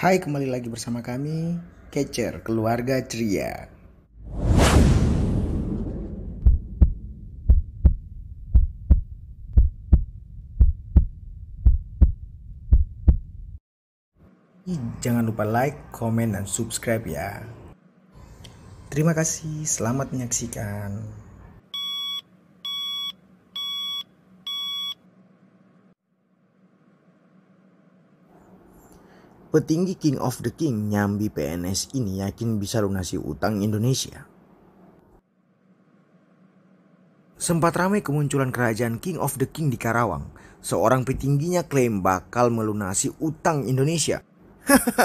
Hai, kembali lagi bersama kami, Catcher Keluarga Ceria. Jangan lupa like, komen, dan subscribe ya. Terima kasih, selamat menyaksikan. Petinggi King of the King Nyambi PNS ini yakin bisa lunasi utang Indonesia. Sempat ramai kemunculan kerajaan King of the King di Karawang. Seorang petingginya klaim bakal melunasi utang Indonesia.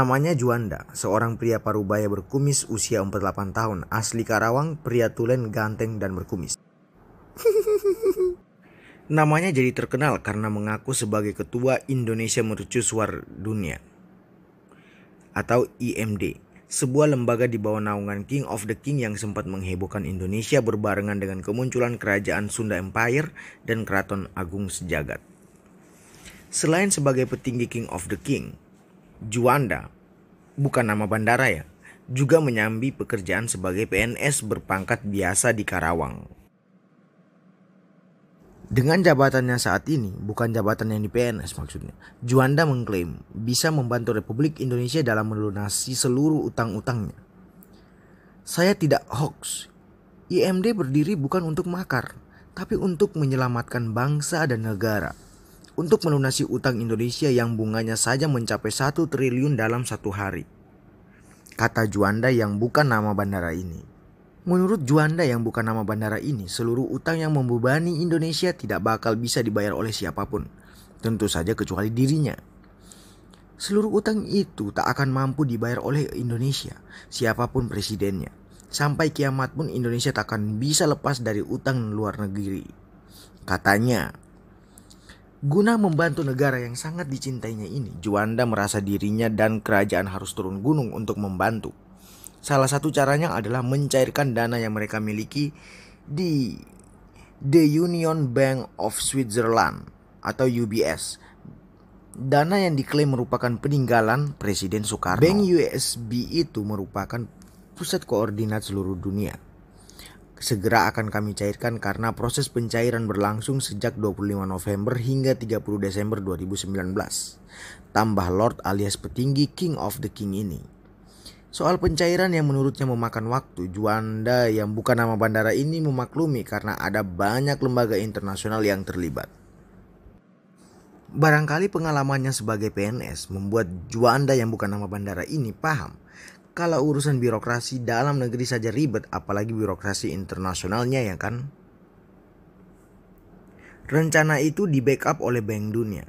Namanya Juanda, seorang pria parubaya berkumis usia 48 tahun, asli Karawang, pria tulen, ganteng, dan berkumis. Namanya jadi terkenal karena mengaku sebagai Ketua Indonesia Mercusuar Dunia atau IMD, sebuah lembaga di bawah naungan King of the King yang sempat menghebohkan Indonesia berbarengan dengan kemunculan kerajaan Sunda Empire dan Keraton Agung Sejagat. Selain sebagai petinggi King of the King, Juanda, bukan nama bandara ya, juga menyambi pekerjaan sebagai PNS berpangkat biasa di Karawang. Dengan jabatannya saat ini, bukan jabatan yang di PNS maksudnya, Juanda mengklaim bisa membantu Republik Indonesia dalam melunasi seluruh utang-utangnya. Saya tidak hoax. IMD berdiri bukan untuk makar, tapi untuk menyelamatkan bangsa dan negara. Untuk melunasi utang Indonesia yang bunganya saja mencapai satu triliun dalam satu hari. Kata Juanda yang bukan nama bandara ini. Menurut Juanda yang bukan nama bandara ini, seluruh utang yang membebani Indonesia tidak bakal bisa dibayar oleh siapapun. Tentu saja kecuali dirinya. Seluruh utang itu tak akan mampu dibayar oleh Indonesia, siapapun presidennya. Sampai kiamat pun Indonesia tak akan bisa lepas dari utang luar negeri. Katanya, guna membantu negara yang sangat dicintainya ini, Juanda merasa dirinya dan kerajaan harus turun gunung untuk membantu. Salah satu caranya adalah mencairkan dana yang mereka miliki di The Union Bank of Switzerland atau UBS. Dana yang diklaim merupakan peninggalan Presiden Soekarno. Bank USB itu merupakan pusat koordinat seluruh dunia segera akan kami cairkan karena proses pencairan berlangsung sejak 25 November hingga 30 Desember 2019. Tambah Lord alias petinggi King of the King ini. Soal pencairan yang menurutnya memakan waktu, Juanda yang bukan nama bandara ini memaklumi karena ada banyak lembaga internasional yang terlibat. Barangkali pengalamannya sebagai PNS membuat Juanda yang bukan nama bandara ini paham kalau urusan birokrasi dalam negeri saja ribet apalagi birokrasi internasionalnya ya kan. Rencana itu di backup oleh Bank Dunia,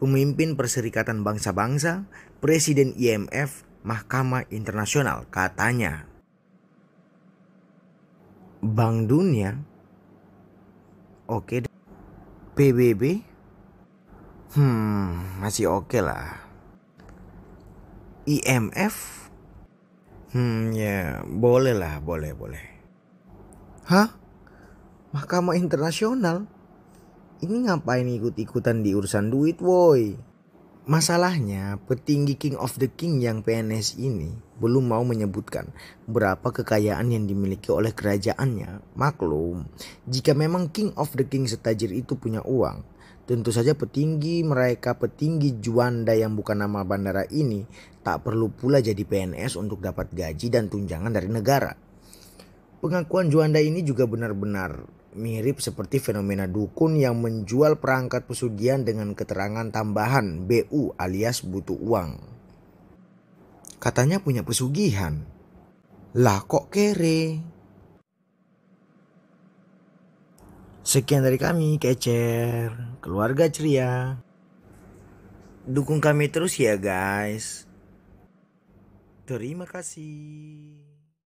pemimpin Perserikatan Bangsa-Bangsa, Presiden IMF, Mahkamah Internasional katanya. Bank Dunia, oke, okay. PBB, hmm masih oke okay lah. IMF, hmm ya yeah, boleh lah, boleh boleh. Hah? Mahkamah Internasional? Ini ngapain ikut-ikutan di urusan duit, woi? Masalahnya, petinggi King of the King yang PNS ini belum mau menyebutkan berapa kekayaan yang dimiliki oleh kerajaannya. Maklum, jika memang King of the King setajir itu punya uang, tentu saja petinggi mereka, petinggi Juanda yang bukan nama bandara ini, tak perlu pula jadi PNS untuk dapat gaji dan tunjangan dari negara. Pengakuan Juanda ini juga benar-benar mirip seperti fenomena dukun yang menjual perangkat pesugihan dengan keterangan tambahan BU alias butuh uang. Katanya punya pesugihan. Lah kok kere? Sekian dari kami, Kecer, keluarga ceria. Dukung kami terus ya guys. Terima kasih.